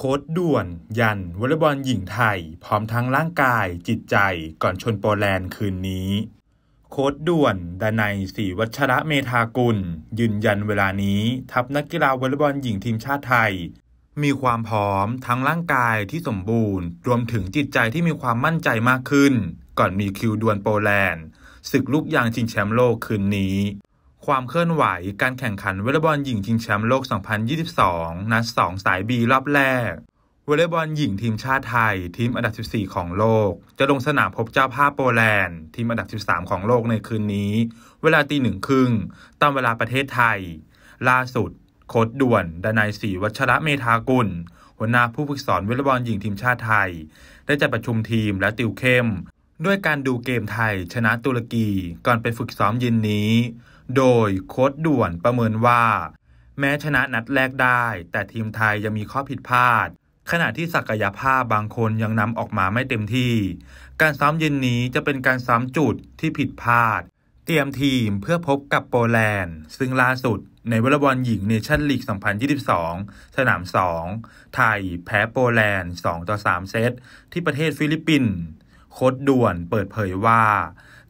โค้ดด่วนยันวอลเลย์บอลหญิงไทยพร้อมทั้งร่างกายจิตใจก่อนชนโปแลนด์คืนนี้ โค้ดด่วนดานายศรีวัชระเมธากุลยืนยันเวลานี้ทัพนักกีฬาวอลเลย์บอลหญิงทีมชาติไทย มีความพร้อมทั้งร่างกายที่สมบูรณ์ รวมถึงจิตใจที่มีความมั่นใจมากขึ้น ก่อนมีคิวดวลโปแลนด์ศึกลูกยางชิงแชมป์โลกคืนนี้ความเคลื่อนไหวการแข่งขันวอลเลย์บอลหญิงชิงแชมป์โลก 2022 นัด 2 สายบีรอบแรกวอลเลย์บอลหญิงทีมชาติไทย ทีมอันดับ14 ของโลก จะลงสนามพบเจ้าภาพโปแลนด์ทีมอันดับ13 ของโลกในคืนนี้ เวลาตีหนึ่งครึ่งตามเวลาประเทศไทย ล่าสุด โค้ดด่วน ดนายศรีวัชระเมธากุล หัวหน้าผู้ฝึกสอนวอลเลย์บอลหญิงทีมชาติไทย ได้จัดประชุมทีมและติวเข้ม ด้วยการดูเกมไทย ชนะตุรกีก่อนไปฝึกซ้อมเย็นนี้โดยโค้ดด่วนประเมินว่า แม้ชนะนัดแรกได้ แต่ทีมไทยยังมีข้อผิดพลาด ขณะที่ศักยภาพบางคนยังนำออกมาไม่เต็มที่ การซ้อมเย็นนี้จะเป็นการซ้อมจุดที่ผิดพลาด เตรียมทีมเพื่อพบกับโปแลนด์ ซึ่งล่าสุดในวอลเลย์บอลหญิงเนชั่นลีก 2022 สนาม 2 ไทยแพ้โปแลนด์2ต่อ 3 เซตที่ประเทศฟิลิปปินส์โค้ดด่วนเปิดเผยว่า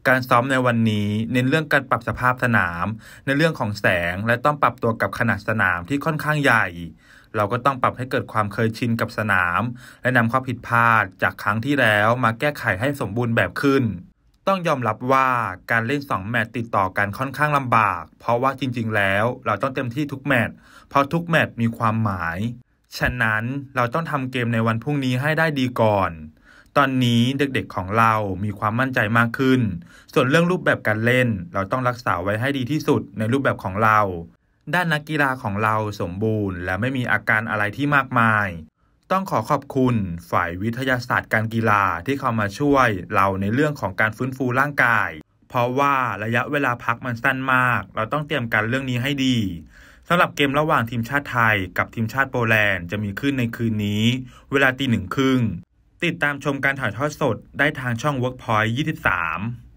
การซ้อมในวันนี้เน้นเรื่องการปรับสภาพสนามในเรื่องของแสงและต้องปรับตัวกับขนาดสนามที่ค่อนข้างใหญ่ เราก็ต้องปรับให้เกิดความเคยชินกับสนาม และนำข้อผิดพลาดจากครั้งที่แล้วมาแก้ไขให้สมบูรณ์แบบขึ้น ต้องยอมรับว่าการเล่น2แมตช์ติดต่อกันค่อนข้างลำบาก เพราะว่าจริงๆแล้วเราต้องเต็มที่ทุกแมตช์เพราะทุกแมตช์มีความหมาย ฉะนั้นเราต้องทำเกมในวันพรุ่งนี้ให้ได้ดีก่อนตอนนี้เด็กๆของเรามีความมั่นใจมากขึ้น ส่วนเรื่องรูปแบบการเล่นเราต้องรักษาไว้ให้ดีที่สุดในรูปแบบของเรา ด้านนักกีฬาของเราสมบูรณ์และไม่มีอาการอะไรที่มากมาย ต้องขอขอบคุณฝ่ายวิทยาศาสตร์การกีฬาที่เข้ามาช่วยเราในเรื่องของการฟื้นฟูร่างกาย เพราะว่าระยะเวลาพักมันสั้นมาก เราต้องเตรียมการเรื่องนี้ให้ดีสำหรับเกมระหว่างทีมชาติไทยกับทีมชาติโปแลนด์จะมีขึ้นในคืนนี้ เวลาตีหนึ่งครึ่งติดตามชมการถ่ายทอดสดได้ทางช่อง Workpoint 23